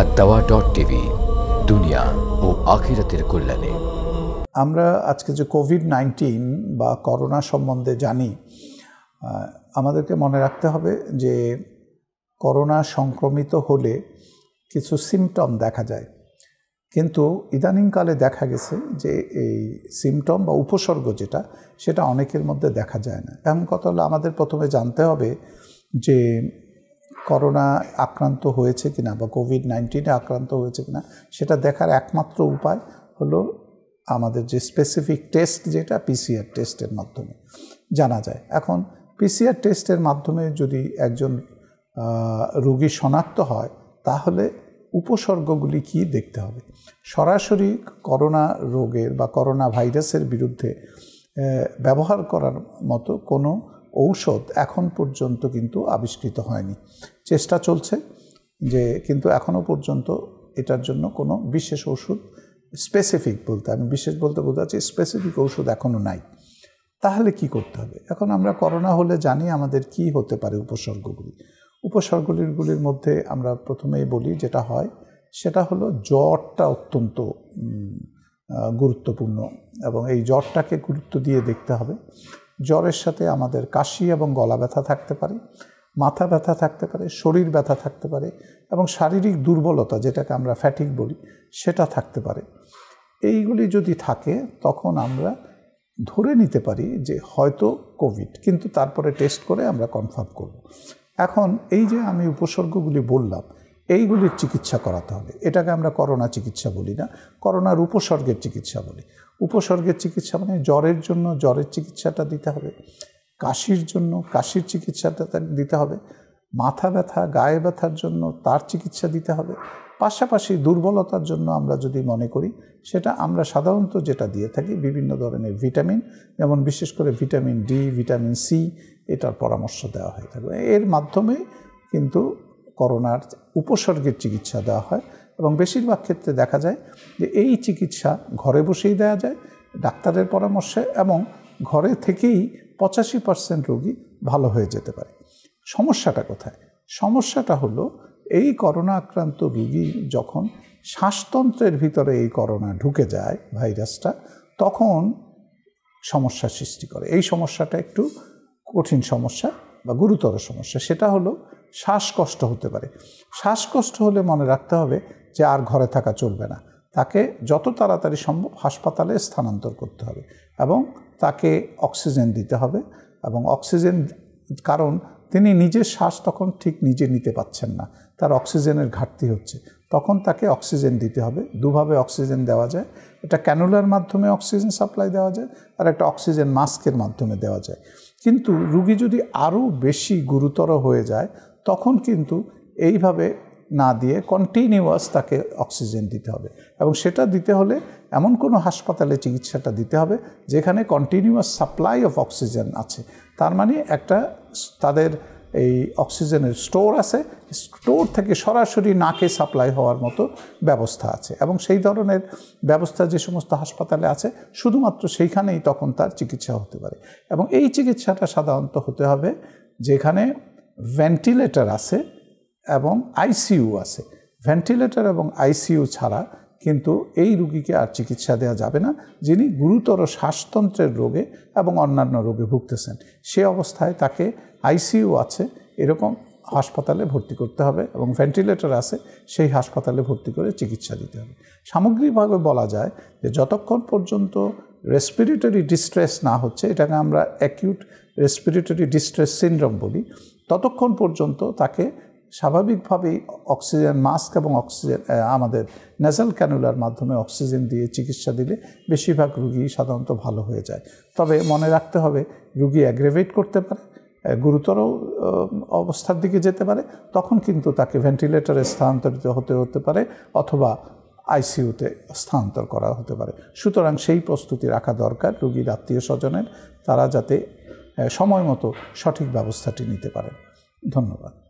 আর দাওয়া dot TV দুনিয়া ও আখিরাতের কল্যাণে আমরা আজকে যে কোভিড নাইন্টিন বা করোনা সম্বন্ধে জানি আমাদেরকে মনে রাখতে হবে যে করোনা সংক্রমিত হলে কিছু সিমটম দেখা যায় কিন্তু ইদানিংকালে দেখা গেছে যে এই সিমটম বা উপসর্গ যেটা সেটা অনেকের মধ্যে দেখা যায় না এমন কথা হলো আমাদের প্রথমে জানতে হবে যে করোনা আক্রান্ত হয়েছে কিনা বা কোভিড নাইন্টিনে আক্রান্ত হয়েছে কিনা সেটা দেখার একমাত্র উপায় হলো আমাদের যে স্পেসিফিক টেস্ট যেটা পিসিআর টেস্টের মাধ্যমে জানা যায় এখন পিসিআর টেস্টের মাধ্যমে যদি একজন রুগী শনাক্ত হয় তাহলে উপসর্গগুলি কি দেখতে হবে সরাসরি করোনা রোগের বা করোনা ভাইরাসের বিরুদ্ধে ব্যবহার করার মতো কোনো ঔষধ এখন পর্যন্ত কিন্তু আবিষ্কৃত হয়নি চেষ্টা চলছে যে কিন্তু এখনও পর্যন্ত এটার জন্য কোনো বিশেষ ওষুধ স্পেসিফিক বলতে আমি বিশেষ বলতে বোঝাচ্ছি স্পেসিফিক ওষুধ এখনও নাই তাহলে কি করতে হবে এখন আমরা করোনা হলে জানি আমাদের কি হতে পারে উপসর্গগুলি উপসর্গগুলির মধ্যে আমরা প্রথমেই বলি যেটা হয় সেটা হলো জ্বরটা অত্যন্ত গুরুত্বপূর্ণ এবং এই জ্বরটাকে গুরুত্ব দিয়ে দেখতে হবে জ্বরের সাথে আমাদের কাশি এবং গলা ব্যথা থাকতে পারে মাথা ব্যথা থাকতে পারে শরীর ব্যথা থাকতে পারে এবং শারীরিক দুর্বলতা যেটাকে আমরা ফ্যাটিক বলি সেটা থাকতে পারে এইগুলি যদি থাকে তখন আমরা ধরে নিতে পারি যে হয়তো কোভিড কিন্তু তারপরে টেস্ট করে আমরা কনফার্ম করব। এখন এই যে আমি উপসর্গগুলি বললাম এইগুলির চিকিৎসা করাতে হবে এটাকে আমরা করোনা চিকিৎসা বলি না করোনার উপসর্গের চিকিৎসা বলি উপসর্গের চিকিৎসা মানে জ্বরের জন্য জ্বরের চিকিৎসাটা দিতে হবে কাশির জন্য কাশির চিকিৎসাটা দিতে হবে মাথা ব্যথা গায়ে ব্যথার জন্য তার চিকিৎসা দিতে হবে পাশাপাশি দুর্বলতার জন্য আমরা যদি মনে করি সেটা আমরা সাধারণত যেটা দিয়ে থাকি বিভিন্ন ধরনের ভিটামিন যেমন বিশেষ করে ভিটামিন ডি ভিটামিন সি এটার পরামর্শ দেওয়া হয়ে থাকবে এর মাধ্যমে কিন্তু করোনার উপসর্গের চিকিৎসা দেওয়া হয় এবং বেশিরভাগ ক্ষেত্রে দেখা যায় যে এই চিকিৎসা ঘরে বসেই দেওয়া যায় ডাক্তারের পরামর্শে এবং ঘরে থেকেই পঁচাশি পার্সেন্ট রোগী ভালো হয়ে যেতে পারে সমস্যাটা কোথায় সমস্যাটা হলো এই করোনা আক্রান্ত রুগী যখন শ্বাসতন্ত্রের ভিতরে এই করোনা ঢুকে যায় ভাইরাসটা তখন সমস্যা সৃষ্টি করে এই সমস্যাটা একটু কঠিন সমস্যা বা গুরুতর সমস্যা সেটা হলো শ্বাসকষ্ট হতে পারে শ্বাসকষ্ট হলে মনে রাখতে হবে যে আর ঘরে থাকা চলবে না তাকে যত তাড়াতাড়ি সম্ভব হাসপাতালে স্থানান্তর করতে হবে এবং তাকে অক্সিজেন দিতে হবে এবং অক্সিজেন কারণ তিনি নিজের শ্বাস তখন ঠিক নিজে নিতে পাচ্ছেন না তার অক্সিজেনের ঘাটতি হচ্ছে তখন তাকে অক্সিজেন দিতে হবে দুভাবে অক্সিজেন দেওয়া যায় এটা ক্যানুলার মাধ্যমে অক্সিজেন সাপ্লাই দেওয়া যায় আর একটা অক্সিজেন মাস্কের মাধ্যমে দেওয়া যায় কিন্তু রুগী যদি আরও বেশি গুরুতর হয়ে যায় তখন কিন্তু এইভাবে না দিয়ে কন্টিনিউয়াস তাকে অক্সিজেন দিতে হবে এবং সেটা দিতে হলে এমন কোনো হাসপাতালে চিকিৎসাটা দিতে হবে যেখানে কন্টিনিউয়াস সাপ্লাই অফ অক্সিজেন আছে তার মানে একটা তাদের এই অক্সিজেনের স্টোর আছে স্টোর থেকে সরাসরি নাকে সাপ্লাই হওয়ার মতো ব্যবস্থা আছে এবং সেই ধরনের ব্যবস্থা যে সমস্ত হাসপাতালে আছে শুধুমাত্র সেইখানেই তখন তার চিকিৎসা হতে পারে এবং এই চিকিৎসাটা সাধারণত হতে হবে যেখানে ভেন্টিলেটর আছে এবং আইসিইউ আছে ভেন্টিলেটর এবং আইসিইউ ছাড়া কিন্তু এই রুগীকে আর চিকিৎসা দেওয়া যাবে না যিনি গুরুতর শ্বাসতন্ত্রের রোগে এবং অন্যান্য রোগে ভুগতেছেন সে অবস্থায় তাকে আইসিইউ আছে এরকম হাসপাতালে ভর্তি করতে হবে এবং ভেন্টিলেটর আছে সেই হাসপাতালে ভর্তি করে চিকিৎসা দিতে হবে সামগ্রিকভাবে বলা যায় যে যতক্ষণ পর্যন্ত রেসপিরেটরি ডিস্ট্রেস না হচ্ছে এটাকে আমরা অ্যাকিউট রেসপিরেটরি ডিস্ট্রেস সিনড্রোম বলি ততক্ষণ পর্যন্ত তাকে স্বাভাবিকভাবেই অক্সিজেন মাস্ক এবং অক্সিজেন আমাদের নেজাল ক্যানুলার মাধ্যমে অক্সিজেন দিয়ে চিকিৎসা দিলে বেশিরভাগ রুগী সাধারণত ভালো হয়ে যায় তবে মনে রাখতে হবে রুগী অ্যাগ্রেভেট করতে পারে গুরুতর অবস্থার দিকে যেতে পারে তখন কিন্তু তাকে ভেন্টিলেটরে স্থানান্তরিত হতে হতে পারে অথবা আইসিইউতে স্থানান্তর করা হতে পারে সুতরাং সেই প্রস্তুতি রাখা দরকার রুগীর আত্মীয় স্বজনের তারা যাতে সময় মতো সঠিক ব্যবস্থাটি নিতে পারে ধন্যবাদ